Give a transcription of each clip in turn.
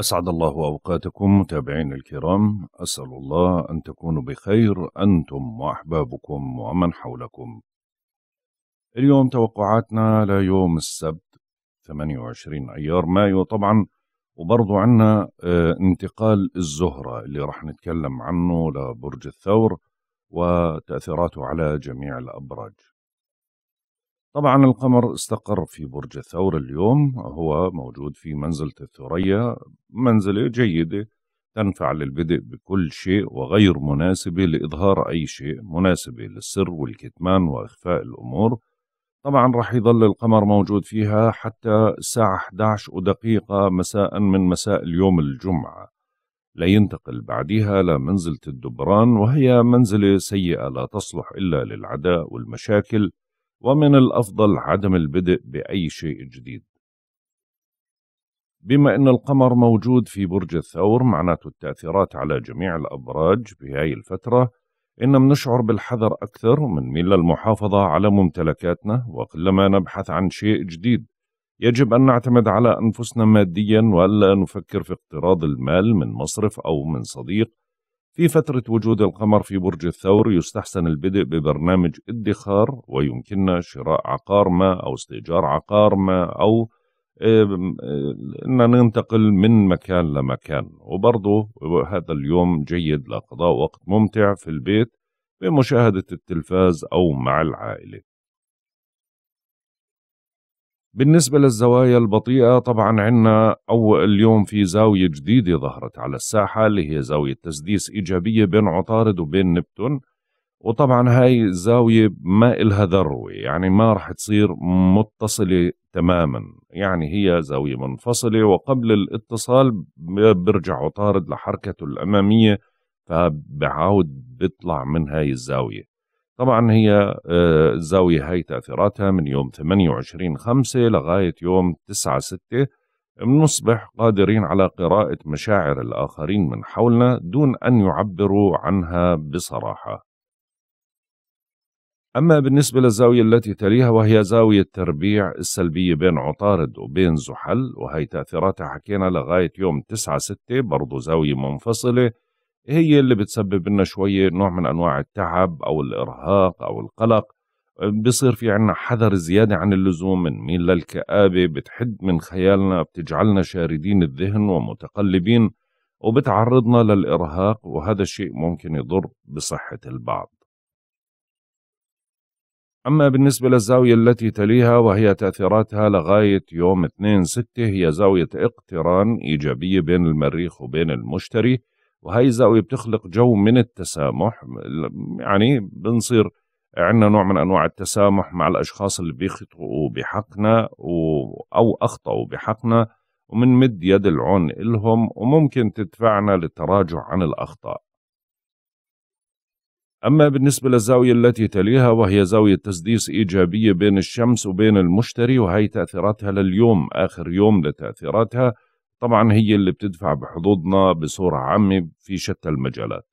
أسعد الله أوقاتكم متابعين الكرام أسأل الله أن تكونوا بخير أنتم وأحبابكم ومن حولكم اليوم توقعاتنا ليوم السبت 28 أيار مايو طبعا وبرضو عنا آه، انتقال الزهرة اللي راح نتكلم عنه لبرج الثور وتأثيراته على جميع الأبراج طبعا القمر استقر في برج الثور اليوم هو موجود في منزلة الثريا منزلة جيدة تنفع للبدء بكل شيء وغير مناسبة لإظهار أي شيء مناسبة للسر والكتمان وإخفاء الأمور طبعا رح يظل القمر موجود فيها حتى الساعة 11 ودقيقة مساء من مساء اليوم الجمعة لينتقل بعدها لمنزلة الدبران وهي منزلة سيئة لا تصلح إلا للعداء والمشاكل ومن الأفضل عدم البدء بأي شيء جديد بما أن القمر موجود في برج الثور معناته التأثيرات على جميع الأبراج في هاي الفترة إن منشعر بالحذر أكثر ميل للمحافظة على ممتلكاتنا وكلما نبحث عن شيء جديد يجب أن نعتمد على أنفسنا ماديا وألا نفكر في اقتراض المال من مصرف أو من صديق في فترة وجود القمر في برج الثور يستحسن البدء ببرنامج ادخار ويمكننا شراء عقار ما أو استئجار عقار ما أو أن ننتقل من مكان لمكان وبرضه هذا اليوم جيد لقضاء وقت ممتع في البيت بمشاهدة التلفاز أو مع العائلة بالنسبة للزوايا البطيئة طبعا عنا أو اليوم في زاوية جديدة ظهرت على الساحة اللي هي زاوية تسديس إيجابية بين عطارد وبين نبتون وطبعا هاي الزاوية ما إلها ذروة يعني ما رح تصير متصلة تماما يعني هي زاوية منفصلة وقبل الاتصال برجع عطارد لحركته الأمامية فبعاود بيطلع من هاي الزاوية طبعا هي آه، الزاوية هاي تأثيراتها من يوم 28 5 لغاية يوم 9 6 بنصبح قادرين على قراءة مشاعر الآخرين من حولنا دون أن يعبروا عنها بصراحة أما بالنسبة للزاوية التي تليها وهي زاوية تربيع السلبية بين عطارد وبين زحل وهي تأثيراتها حكينا لغاية يوم 9 6 برضو زاوية منفصلة هي اللي بتسبب لنا شوية نوع من أنواع التعب أو الإرهاق أو القلق بصير في عنا حذر زيادة عن اللزوم بنميل للكآبة بتحد من خيالنا بتجعلنا شاردين الذهن ومتقلبين وبتعرضنا للإرهاق وهذا الشيء ممكن يضر بصحة البعض أما بالنسبة للزاوية التي تليها وهي تأثيراتها لغاية يوم 2 6 هي زاوية اقتران إيجابية بين المريخ وبين المشتري وهي الزاوية بتخلق جو من التسامح يعني بنصير عندنا نوع من أنواع التسامح مع الأشخاص اللي بيخطئوا بحقنا أو أخطأوا بحقنا ومنمد يد العون إلهم وممكن تدفعنا للتراجع عن الأخطاء أما بالنسبة للزاوية التي تليها وهي زاوية تسديس إيجابية بين الشمس وبين المشتري وهي تأثيراتها لليوم آخر يوم لتأثيراتها طبعا هي اللي بتدفع بحظوظنا بصورة عامة في شتى المجالات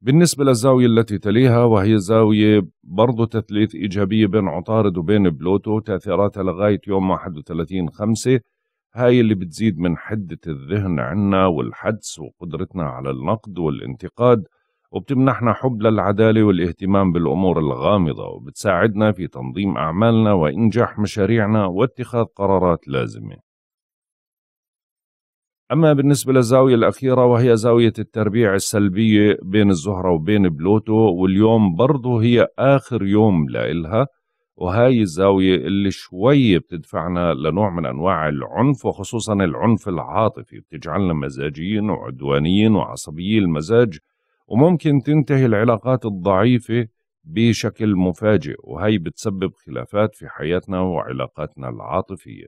بالنسبة للزاوية التي تليها وهي زاوية برضو تثليث إيجابية بين عطارد وبين بلوتو تأثيراتها لغاية يوم 31 خمسة هاي اللي بتزيد من حدة الذهن عنا والحدس وقدرتنا على النقد والانتقاد وبتمنحنا حب للعدالة والاهتمام بالأمور الغامضة وبتساعدنا في تنظيم أعمالنا وإنجاح مشاريعنا واتخاذ قرارات لازمة أما بالنسبة للزاوية الأخيرة وهي زاوية التربيع السلبية بين الزهرة وبين بلوتو واليوم برضه هي آخر يوم لإلها وهاي الزاوية اللي شوي بتدفعنا لنوع من أنواع العنف وخصوصا العنف العاطفي بتجعلنا مزاجيين وعدوانيين وعصبيي المزاج وممكن تنتهي العلاقات الضعيفة بشكل مفاجئ وهي بتسبب خلافات في حياتنا وعلاقاتنا العاطفية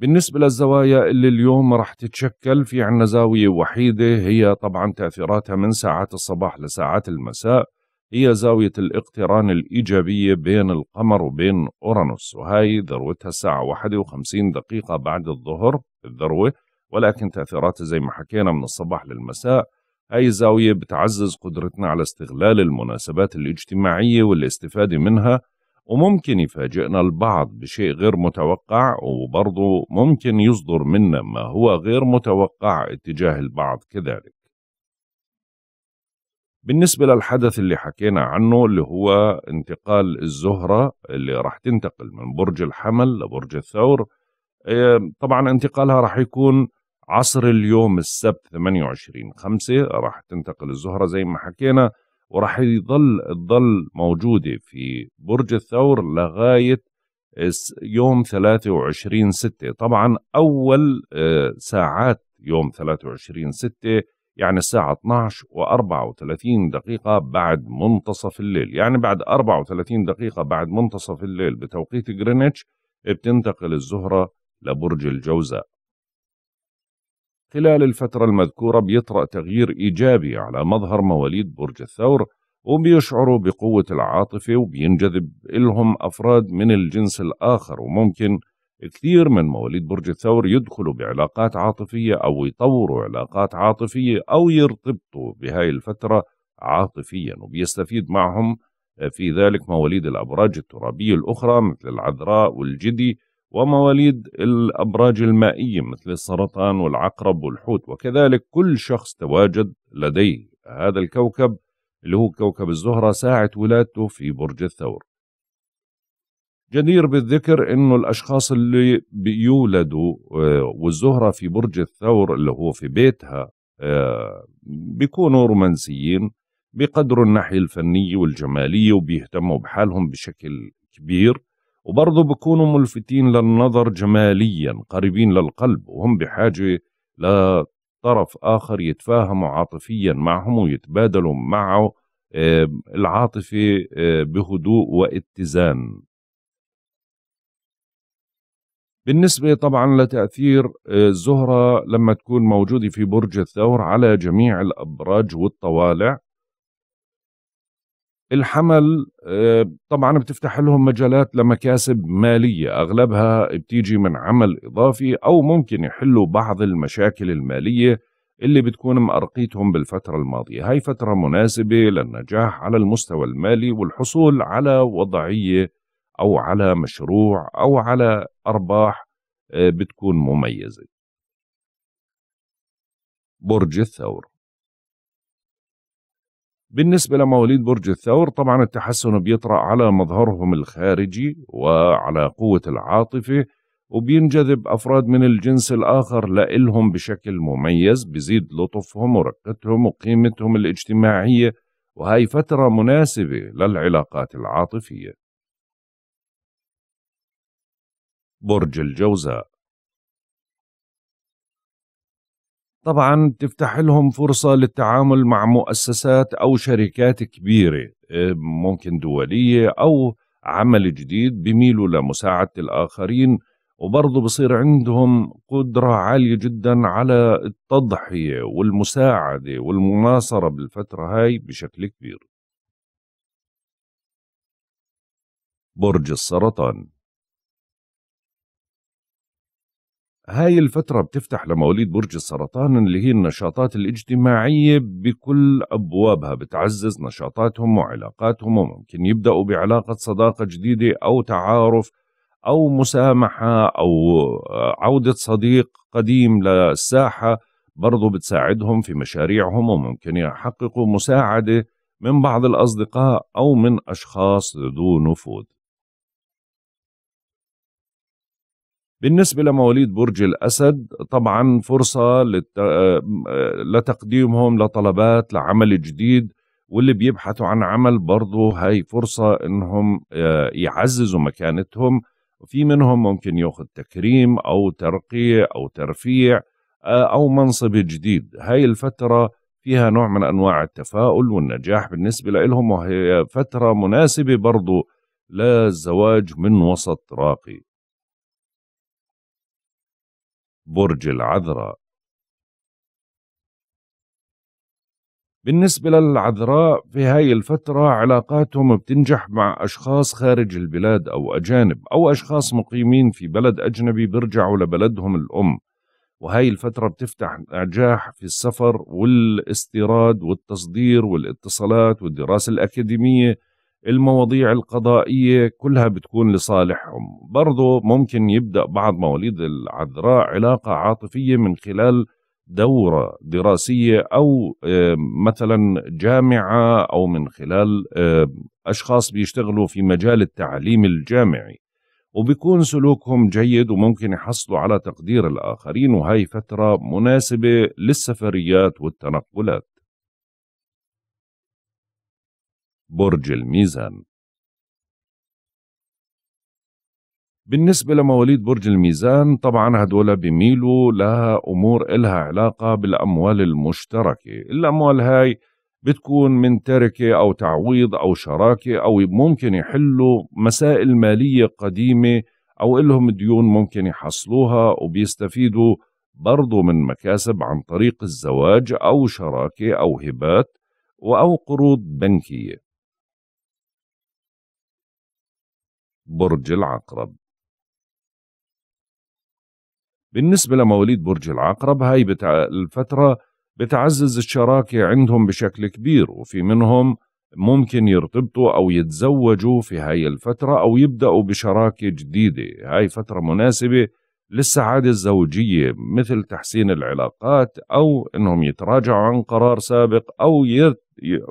بالنسبة للزوايا اللي اليوم رح تتشكل في عنا زاوية وحيدة هي طبعا تأثيراتها من ساعات الصباح لساعات المساء هي زاوية الاقتران الإيجابية بين القمر وبين أورانوس وهي ذروتها الساعة 51 دقيقة بعد الظهر الذروة ولكن تأثيراتها زي ما حكينا من الصباح للمساء هاي زاوية بتعزز قدرتنا على استغلال المناسبات الاجتماعية والاستفادة منها وممكن يفاجئنا البعض بشيء غير متوقع وبرضه ممكن يصدر منا ما هو غير متوقع اتجاه البعض كذلك بالنسبة للحدث اللي حكينا عنه اللي هو انتقال الزهرة اللي راح تنتقل من برج الحمل لبرج الثور إيه، طبعا انتقالها راح يكون عصر اليوم السبت 28 5 راح تنتقل الزهرة زي ما حكينا وراح يضل تضل موجودة في برج الثور لغاية يوم 23 6 طبعا أول آه، ساعات يوم 23 6 يعني الساعة 12 و34 دقيقة بعد منتصف الليل يعني بعد 34 دقيقة بعد منتصف الليل بتوقيت جرينتش بتنتقل الزهرة لبرج الجوزاء خلال الفترة المذكورة بيطرأ تغيير إيجابي على مظهر مواليد برج الثور وبيشعروا بقوة العاطفة وبينجذب إلهم أفراد من الجنس الآخر وممكن كثير من مواليد برج الثور يدخلوا بعلاقات عاطفية أو يطوروا علاقات عاطفية أو يرتبطوا بهاي الفترة عاطفيا وبيستفيد معهم في ذلك مواليد الأبراج الترابية الأخرى مثل العذراء والجدي ومواليد الأبراج المائية مثل السرطان والعقرب والحوت وكذلك كل شخص تواجد لديه هذا الكوكب اللي هو كوكب الزهرة ساعة ولادته في برج الثور جدير بالذكر انه الاشخاص اللي بيولدوا آه، والزهره في برج الثور اللي هو في بيتها آه، بيكونوا رومانسيين بقدر الناحيه الفنيه والجماليه وبيهتموا بحالهم بشكل كبير وبرضه بيكونوا ملفتين للنظر جماليا قريبين للقلب وهم بحاجة لطرف آخر يتفاهموا عاطفيا معهم ويتبادلوا معه آه، العاطفة آه، بهدوء واتزان بالنسبة طبعا لتأثير آه، الزهرة لما تكون موجودة في برج الثور على جميع الأبراج والطوالع الحمل آه، طبعا بتفتح لهم مجالات لمكاسب مالية أغلبها بتيجي من عمل إضافي أو ممكن يحلوا بعض المشاكل المالية اللي بتكون مأرقيتهم بالفترة الماضية هاي فترة مناسبة للنجاح على المستوى المالي والحصول على وضعية أو على مشروع أو على أرباح آه، بتكون مميزة برج الثور بالنسبة لمواليد برج الثور طبعا التحسن بيطرأ على مظهرهم الخارجي وعلى قوة العاطفة وبينجذب أفراد من الجنس الآخر لإلهم بشكل مميز بزيد لطفهم ورقتهم وقيمتهم الاجتماعية وهي فترة مناسبة للعلاقات العاطفية برج الجوزاء طبعا تفتح لهم فرصة للتعامل مع مؤسسات أو شركات كبيرة آه، ممكن دولية أو عمل جديد بيميلوا لمساعدة الآخرين وبرضه بصير عندهم قدرة عالية جدا على التضحية والمساعدة والمناصرة بالفترة هاي بشكل كبير برج السرطان هاي الفترة بتفتح لمواليد برج السرطان اللي هي النشاطات الاجتماعية بكل أبوابها بتعزز نشاطاتهم وعلاقاتهم وممكن يبدأوا بعلاقة صداقة جديدة أو تعارف أو مسامحة أو آه، عودة صديق قديم للساحة برضو بتساعدهم في مشاريعهم وممكن يحققوا مساعدة من بعض الأصدقاء أو من أشخاص ذو نفوذ بالنسبة لمواليد برج الأسد طبعا فرصة لت... آه، آه، لتقديمهم لطلبات لعمل جديد واللي بيبحثوا عن عمل برضه هاي فرصة انهم آه، يعززوا مكانتهم في منهم ممكن ياخذ تكريم او ترقية او ترفيع او منصب جديد هاي الفترة فيها نوع من انواع التفاؤل والنجاح بالنسبة لهم وهي فترة مناسبة برضه للزواج من وسط راقي برج العذراء بالنسبة للعذراء في هاي الفترة علاقاتهم بتنجح مع أشخاص خارج البلاد أو أجانب أو أشخاص مقيمين في بلد أجنبي بيرجعوا لبلدهم الأم وهاي الفترة بتفتح نجاح في السفر والاستيراد والتصدير والاتصالات والدراسة الأكاديمية المواضيع القضائية كلها بتكون لصالحهم برضو ممكن يبدأ بعض مواليد العذراء علاقة عاطفية من خلال دورة دراسية أو آه، مثلا جامعة أو من خلال آه، أشخاص بيشتغلوا في مجال التعليم الجامعي وبيكون سلوكهم جيد وممكن يحصلوا على تقدير الآخرين وهي فترة مناسبة للسفريات والتنقلات برج الميزان بالنسبة لمواليد برج الميزان طبعا هدول بميلوا لها أمور إلها علاقة بالأموال المشتركة الأموال هاي بتكون من تركة أو تعويض أو شراكة أو ممكن يحلوا مسائل مالية قديمة أو إلهم ديون ممكن يحصلوها وبيستفيدوا برضو من مكاسب عن طريق الزواج أو شراكة أو هبات أو قروض بنكية برج العقرب بالنسبة لمواليد برج العقرب هاي بتع... الفترة بتعزز الشراكة عندهم بشكل كبير وفي منهم ممكن يرتبطوا أو يتزوجوا في هاي الفترة أو يبدأوا بشراكة جديدة هاي فترة مناسبة للسعادة الزوجية مثل تحسين العلاقات أو أنهم يتراجعوا عن قرار سابق أو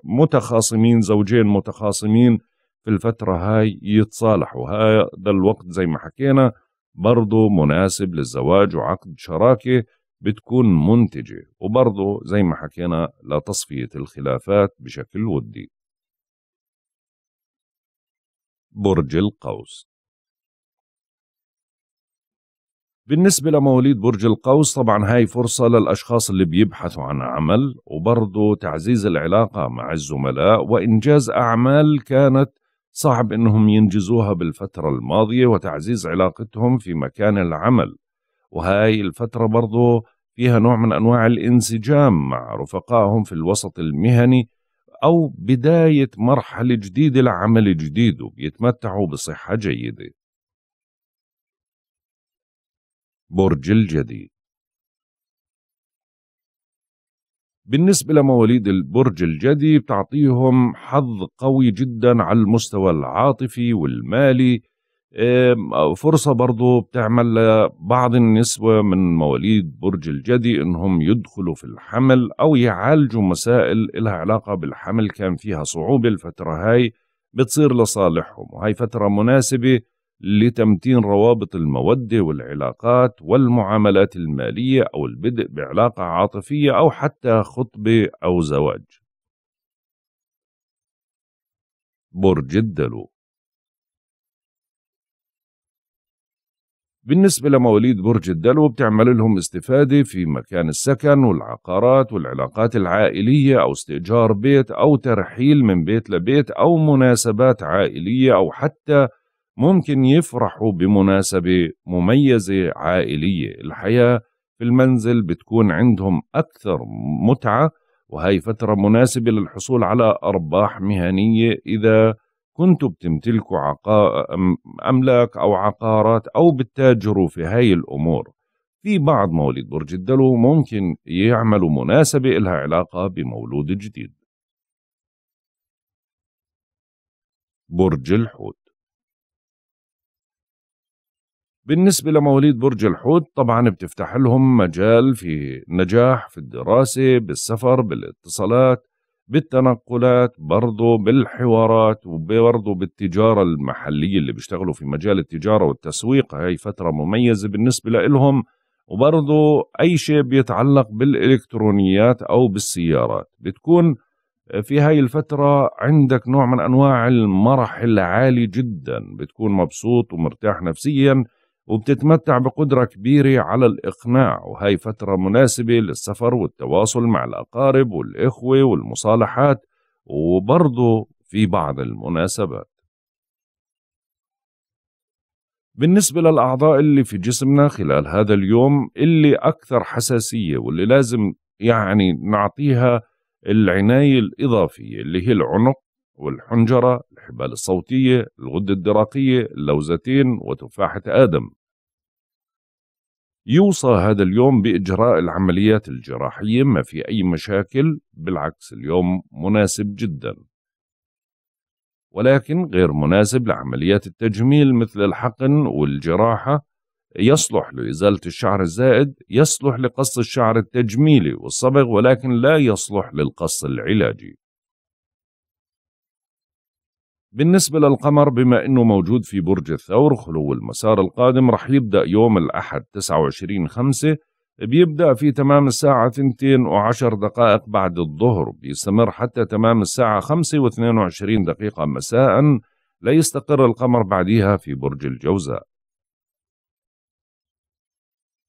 متخاصمين زوجين متخاصمين في الفترة هاي يتصالحوا هذا الوقت زي ما حكينا برضه مناسب للزواج وعقد شراكة بتكون منتجة وبرضه زي ما حكينا لتصفية الخلافات بشكل ودي برج القوس بالنسبة لمواليد برج القوس طبعا هاي فرصة للأشخاص اللي بيبحثوا عن عمل وبرضه تعزيز العلاقة مع الزملاء وإنجاز أعمال كانت صعب أنهم ينجزوها بالفترة الماضية وتعزيز علاقتهم في مكان العمل وهاي الفترة برضو فيها نوع من أنواع الانسجام مع رفقائهم في الوسط المهني أو بداية مرحلة جديدة لعمل جديد وبيتمتعوا بصحة جيدة برج الجديد بالنسبة لمواليد البرج الجدي بتعطيهم حظ قوي جدا على المستوى العاطفي والمالي فرصة برضو بتعمل لبعض النسوة من مواليد برج الجدي انهم يدخلوا في الحمل او يعالجوا مسائل لها علاقة بالحمل كان فيها صعوبة الفترة هاي بتصير لصالحهم وهي فترة مناسبة لتمتين روابط المودة والعلاقات والمعاملات المالية أو البدء بعلاقة عاطفية أو حتى خطبة أو زواج برج الدلو بالنسبة لمواليد برج الدلو بتعمل لهم استفادة في مكان السكن والعقارات والعلاقات العائلية أو استئجار بيت أو ترحيل من بيت لبيت أو مناسبات عائلية أو حتى ممكن يفرحوا بمناسبة مميزة عائلية الحياة في المنزل بتكون عندهم أكثر متعة وهي فترة مناسبة للحصول على أرباح مهنية إذا كنتوا بتمتلكوا عقا... أملاك أو عقارات أو بتتاجروا في هاي الأمور في بعض مواليد برج الدلو ممكن يعملوا مناسبة إلها علاقة بمولود جديد برج الحوت بالنسبة لمواليد برج الحوت طبعا بتفتح لهم مجال في النجاح في الدراسة بالسفر بالاتصالات بالتنقلات برضه بالحوارات وبرضه بالتجارة المحلية اللي بيشتغلوا في مجال التجارة والتسويق هاي فترة مميزة بالنسبة لهم وبرضه أي شيء بيتعلق بالإلكترونيات أو بالسيارات بتكون في هاي الفترة عندك نوع من أنواع المرح العالي جدا بتكون مبسوط ومرتاح نفسيا وبتتمتع بقدرة كبيرة على الإقناع وهي فترة مناسبة للسفر والتواصل مع الأقارب والإخوة والمصالحات وبرضه في بعض المناسبات بالنسبة للأعضاء اللي في جسمنا خلال هذا اليوم اللي أكثر حساسية واللي لازم يعني نعطيها العناية الإضافية اللي هي العنق والحنجرة الحبال الصوتية الغدة الدرقية اللوزتين وتفاحة آدم يوصى هذا اليوم بإجراء العمليات الجراحية ما في أي مشاكل بالعكس اليوم مناسب جدا ولكن غير مناسب لعمليات التجميل مثل الحقن والجراحة يصلح لإزالة الشعر الزائد يصلح لقص الشعر التجميلي والصبغ ولكن لا يصلح للقص العلاجي بالنسبة للقمر بما أنه موجود في برج الثور خلو المسار القادم رح يبدأ يوم الأحد 29 5 بيبدأ في تمام الساعة 2 و دقائق بعد الظهر بيستمر حتى تمام الساعة 5 و22 دقيقة مساء ليستقر القمر بعدها في برج الجوزاء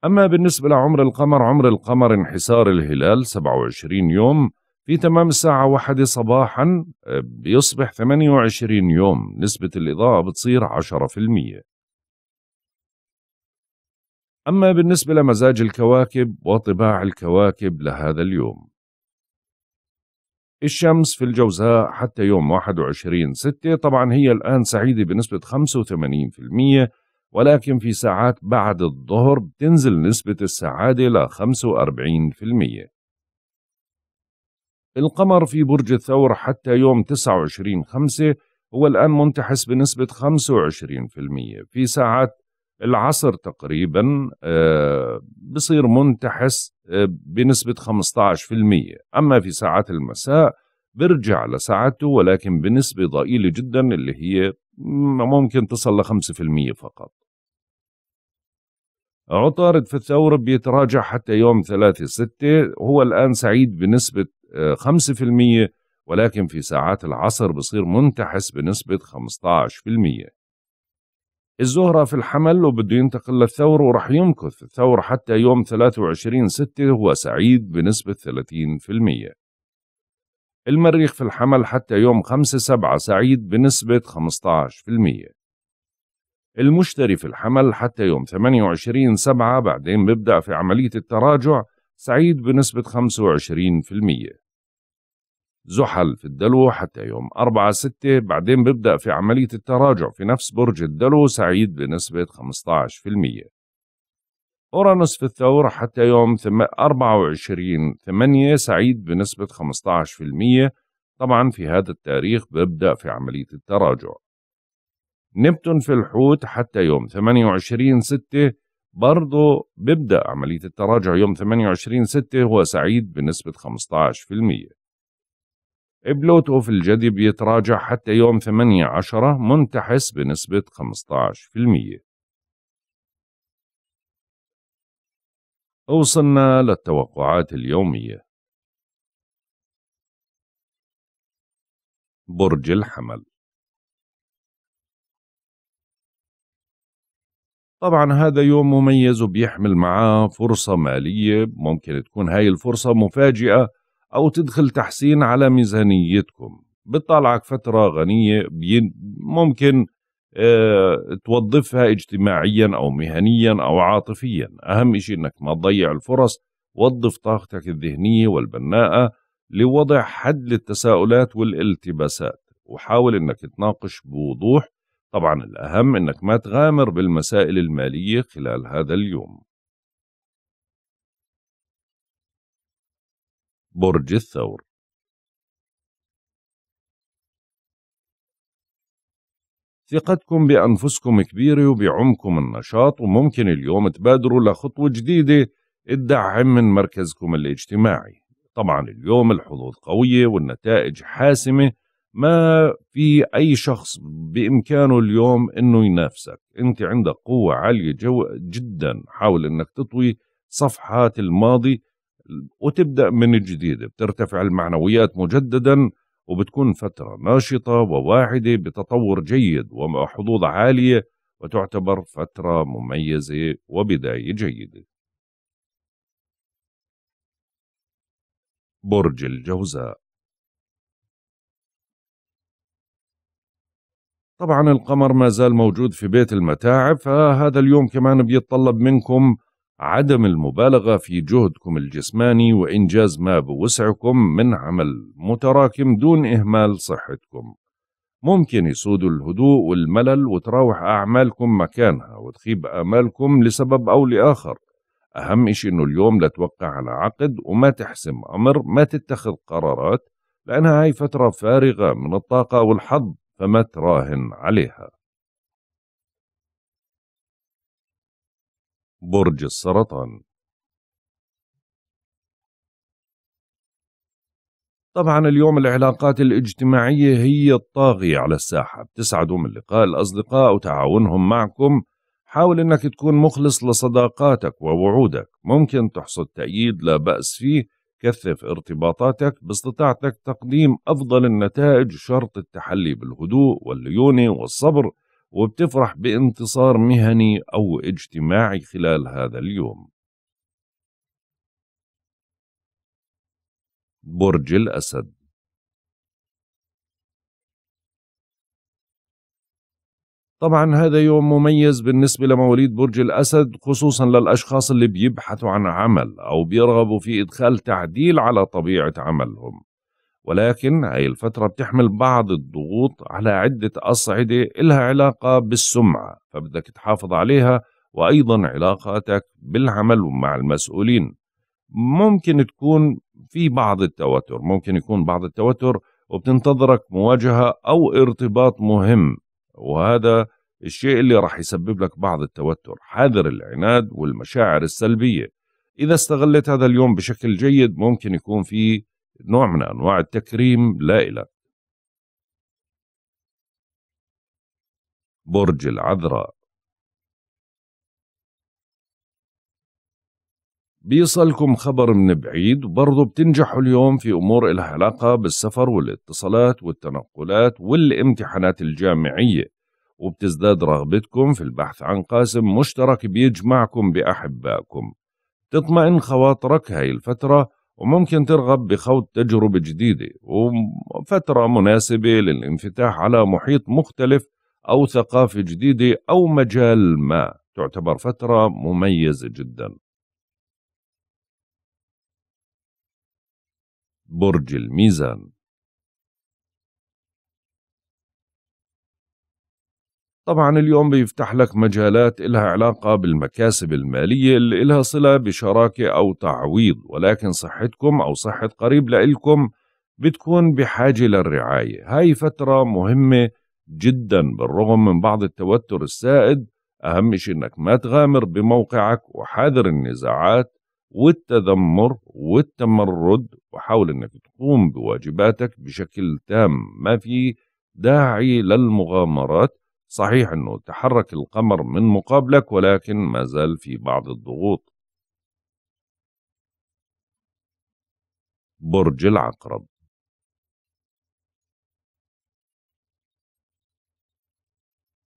أما بالنسبة لعمر القمر عمر القمر انحسار الهلال 27 يوم في تمام الساعة واحدة صباحا آه، بيصبح 28 يوم نسبة الإضاءة بتصير 10% أما بالنسبة لمزاج الكواكب وطباع الكواكب لهذا اليوم الشمس في الجوزاء حتى يوم 21 6 طبعا هي الآن سعيدة بنسبة 85% ولكن في ساعات بعد الظهر بتنزل نسبة السعادة ل 45% القمر في برج الثور حتى يوم 29 خمسة هو الآن منتحس بنسبة 25% في ساعات العصر تقريبا آه، بصير منتحس آه، بنسبة 15% أما في ساعات المساء برجع لساعته ولكن بنسبة ضئيلة جدا اللي هي ممكن تصل ل 5% فقط عطارد في الثور بيتراجع حتى يوم 3 6 هو الآن سعيد بنسبة 5% ولكن في ساعات العصر بصير منتحس بنسبة 15% الزهرة في الحمل وبده ينتقل للثور ورح يمكث الثور حتى يوم 23 ستة هو سعيد بنسبة 30% المريخ في الحمل حتى يوم 5 7 سعيد بنسبة 15% المشتري في الحمل حتى يوم 28 7 بعدين ببدأ في عملية التراجع سعيد بنسبة 25% زحل في الدلو حتى يوم 4 6 بعدين بيبدأ في عملية التراجع في نفس برج الدلو سعيد بنسبة 15% أورانوس في الثور حتى يوم 24 8 سعيد بنسبة 15% طبعا في هذا التاريخ بيبدأ في عملية التراجع نبتون في الحوت حتى يوم 28 6 برضه بيبدأ عملية التراجع يوم 28 6 هو سعيد بنسبة 15% بلوتو في الجدي بيتراجع حتى يوم 8 عشرة منتحس بنسبة 15% وصلنا للتوقعات اليومية برج الحمل طبعا هذا يوم مميز وبيحمل معاه فرصة مالية ممكن تكون هاي الفرصة مفاجئة أو تدخل تحسين على ميزانيتكم بتطلعك فترة غنية ممكن آه، توظفها اجتماعيا أو مهنيا أو عاطفيا أهم شيء أنك ما تضيع الفرص وظف طاقتك الذهنية والبناءة لوضع حد للتساؤلات والالتباسات وحاول أنك تناقش بوضوح طبعا الأهم أنك ما تغامر بالمسائل المالية خلال هذا اليوم برج الثور ثقتكم بأنفسكم كبيرة وبعمكم النشاط وممكن اليوم تبادروا لخطوة جديدة تدعم من مركزكم الاجتماعي طبعا اليوم الحظوظ قوية والنتائج حاسمة ما في أي شخص بإمكانه اليوم أنه ينافسك أنت عندك قوة عالية جو جدا حاول أنك تطوي صفحات الماضي وتبدأ من جديد بترتفع المعنويات مجددا وبتكون فترة ناشطة وواعدة بتطور جيد وحظوظ عالية وتعتبر فترة مميزة وبداية جيدة برج الجوزاء طبعا القمر ما زال موجود في بيت المتاعب فهذا اليوم كمان بيتطلب منكم عدم المبالغة في جهدكم الجسماني وإنجاز ما بوسعكم من عمل متراكم دون إهمال صحتكم ممكن يسودوا الهدوء والملل وتراوح أعمالكم مكانها وتخيب آمالكم لسبب أو لآخر أهم إشي إنه اليوم لا توقع على عقد وما تحسم أمر ما تتخذ قرارات لأنها هاي فترة فارغة من الطاقة والحظ فما تراهن عليها برج السرطان طبعا اليوم العلاقات الاجتماعية هي الطاغية على الساحة بتسعدوا من لقاء الأصدقاء وتعاونهم معكم حاول أنك تكون مخلص لصداقاتك ووعودك ممكن تحصد تأييد لا بأس فيه كثف ارتباطاتك باستطاعتك تقديم أفضل النتائج شرط التحلي بالهدوء والليونة والصبر وبتفرح بانتصار مهني أو اجتماعي خلال هذا اليوم برج الأسد طبعا هذا يوم مميز بالنسبة لمواليد برج الأسد خصوصا للأشخاص اللي بيبحثوا عن عمل أو بيرغبوا في إدخال تعديل على طبيعة عملهم ولكن هاي الفترة بتحمل بعض الضغوط على عدة أصعدة إلها علاقة بالسمعة فبدك تحافظ عليها وأيضا علاقاتك بالعمل ومع المسؤولين ممكن تكون في بعض التوتر ممكن يكون بعض التوتر وبتنتظرك مواجهة أو ارتباط مهم وهذا الشيء اللي راح يسبب لك بعض التوتر حذر العناد والمشاعر السلبية إذا استغلت هذا اليوم بشكل جيد ممكن يكون في نوع من أنواع التكريم لا إله برج العذراء بيصلكم خبر من بعيد وبرضه بتنجحوا اليوم في أمور إلها علاقة بالسفر والاتصالات والتنقلات والامتحانات الجامعية وبتزداد رغبتكم في البحث عن قاسم مشترك بيجمعكم بأحبائكم تطمئن خواطرك هاي الفترة وممكن ترغب بخوض تجربة جديدة وفترة مناسبة للانفتاح على محيط مختلف أو ثقافة جديدة أو مجال ما تعتبر فترة مميزة جدا برج الميزان طبعا اليوم بيفتح لك مجالات إلها علاقة بالمكاسب المالية اللي إلها صلة بشراكة أو تعويض ولكن صحتكم أو صحة قريب لإلكم بتكون بحاجة للرعاية هاي فترة مهمة جدا بالرغم من بعض التوتر السائد أهم شيء أنك ما تغامر بموقعك وحاذر النزاعات والتذمر والتمرد وحاول أنك تقوم بواجباتك بشكل تام ما في داعي للمغامرات صحيح أنه تحرك القمر من مقابلك ولكن ما زال في بعض الضغوط برج العقرب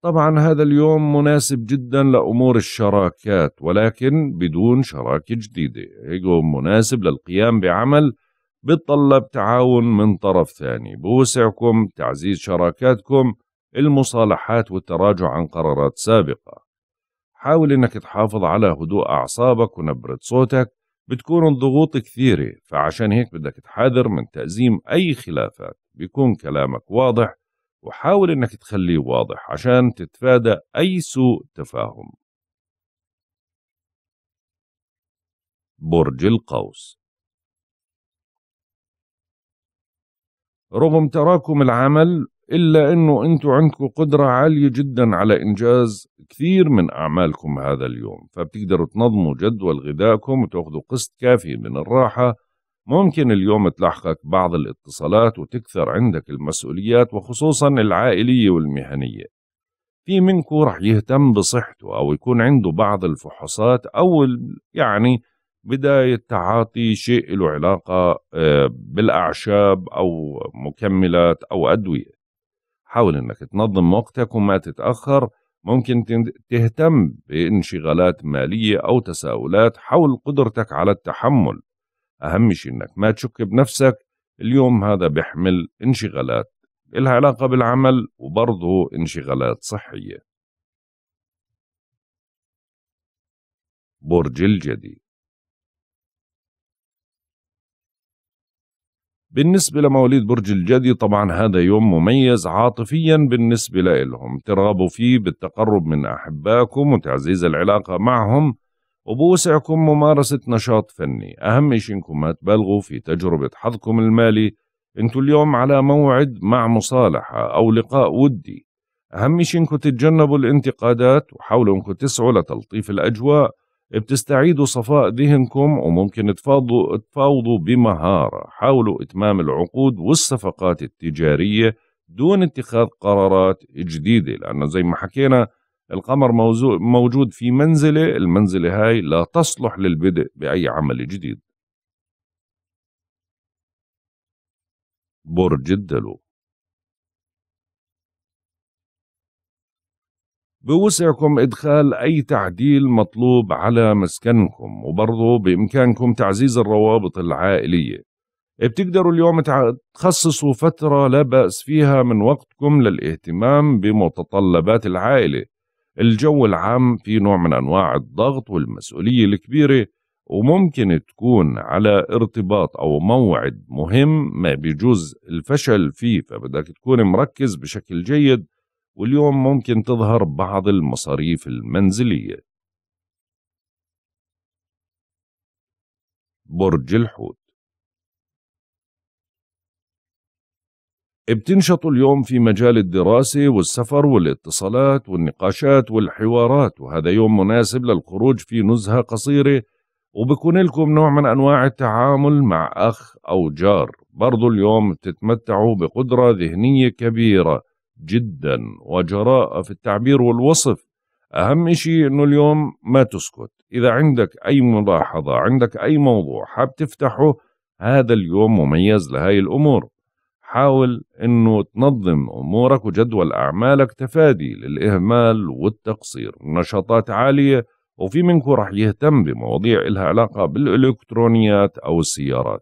طبعا هذا اليوم مناسب جدا لأمور الشراكات ولكن بدون شراكة جديدة يوم مناسب للقيام بعمل بتطلب تعاون من طرف ثاني بوسعكم تعزيز شراكاتكم المصالحات والتراجع عن قرارات سابقة حاول انك تحافظ على هدوء اعصابك ونبرة صوتك بتكون الضغوط كثيرة فعشان هيك بدك تحذر من تأزيم اي خلافات بيكون كلامك واضح وحاول انك تخليه واضح عشان تتفادى اي سوء تفاهم برج القوس رغم تراكم العمل إلا أنه أنتم عندكم قدرة عالية جدا على إنجاز كثير من أعمالكم هذا اليوم فبتقدروا تنظموا جدول غذائكم وتأخذوا قسط كافي من الراحة ممكن اليوم تلاحقك بعض الاتصالات وتكثر عندك المسؤوليات وخصوصا العائلية والمهنية في منكم رح يهتم بصحته أو يكون عنده بعض الفحوصات أو يعني بداية تعاطي شيء له علاقة آه، بالأعشاب أو مكملات أو أدوية حاول انك تنظم وقتك وما تتاخر ممكن تهتم بانشغالات ماليه او تساؤلات حول قدرتك على التحمل اهم شيء انك ما تشك بنفسك اليوم هذا بيحمل انشغالات إلها علاقة بالعمل وبرضه انشغالات صحية برج الجدي بالنسبة لمواليد برج الجدي طبعا هذا يوم مميز عاطفيا بالنسبة لهم ترغبوا فيه بالتقرب من أحبائكم وتعزيز العلاقة معهم وبوسعكم ممارسة نشاط فني أهم شيء إنكم ما تبالغوا في تجربة حظكم المالي انتوا اليوم على موعد مع مصالحة أو لقاء ودي أهم شيء إنكم تتجنبوا الانتقادات وحاولوا إنكم تسعوا لتلطيف الأجواء بتستعيدوا صفاء ذهنكم وممكن تفاوضوا, تفاوضوا بمهارة حاولوا إتمام العقود والصفقات التجارية دون اتخاذ قرارات جديدة لأنه زي ما حكينا القمر موجود في منزلة المنزلة هاي لا تصلح للبدء بأي عمل جديد برج الدلو بوسعكم إدخال أي تعديل مطلوب على مسكنكم وبرضه بإمكانكم تعزيز الروابط العائلية بتقدروا اليوم تخصصوا فترة لا بأس فيها من وقتكم للاهتمام بمتطلبات العائلة الجو العام في نوع من أنواع الضغط والمسؤولية الكبيرة وممكن تكون على ارتباط أو موعد مهم ما بيجوز الفشل فيه فبدك تكون مركز بشكل جيد واليوم ممكن تظهر بعض المصاريف المنزلية برج الحوت بتنشطوا اليوم في مجال الدراسة والسفر والاتصالات والنقاشات والحوارات وهذا يوم مناسب للخروج في نزهة قصيرة وبكون لكم نوع من أنواع التعامل مع أخ أو جار برضو اليوم تتمتعوا بقدرة ذهنية كبيرة جدا وجراءة في التعبير والوصف أهم شيء أنه اليوم ما تسكت إذا عندك أي ملاحظة عندك أي موضوع حاب تفتحه هذا اليوم مميز لهاي الأمور حاول أنه تنظم أمورك وجدول أعمالك تفادي للإهمال والتقصير نشاطات عالية وفي منكم رح يهتم بمواضيع إلها علاقة بالإلكترونيات أو السيارات